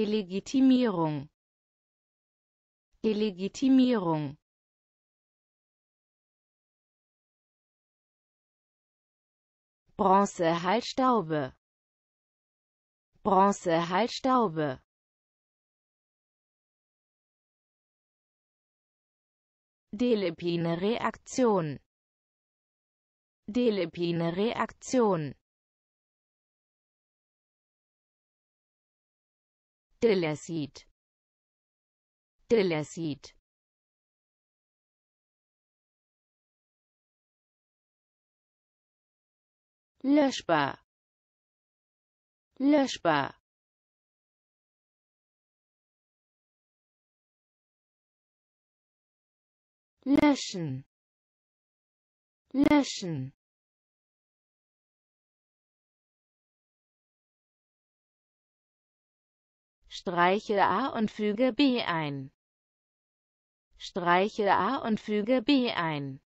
Illegitimierung Illegitimierung Bronzehalsstaube Bronzehalsstaube Delepine Reaktion Delepine Reaktion Delecit. Delecit. löschbar löschbar löschen löschen Streiche A und füge B ein. Streiche A und füge B ein.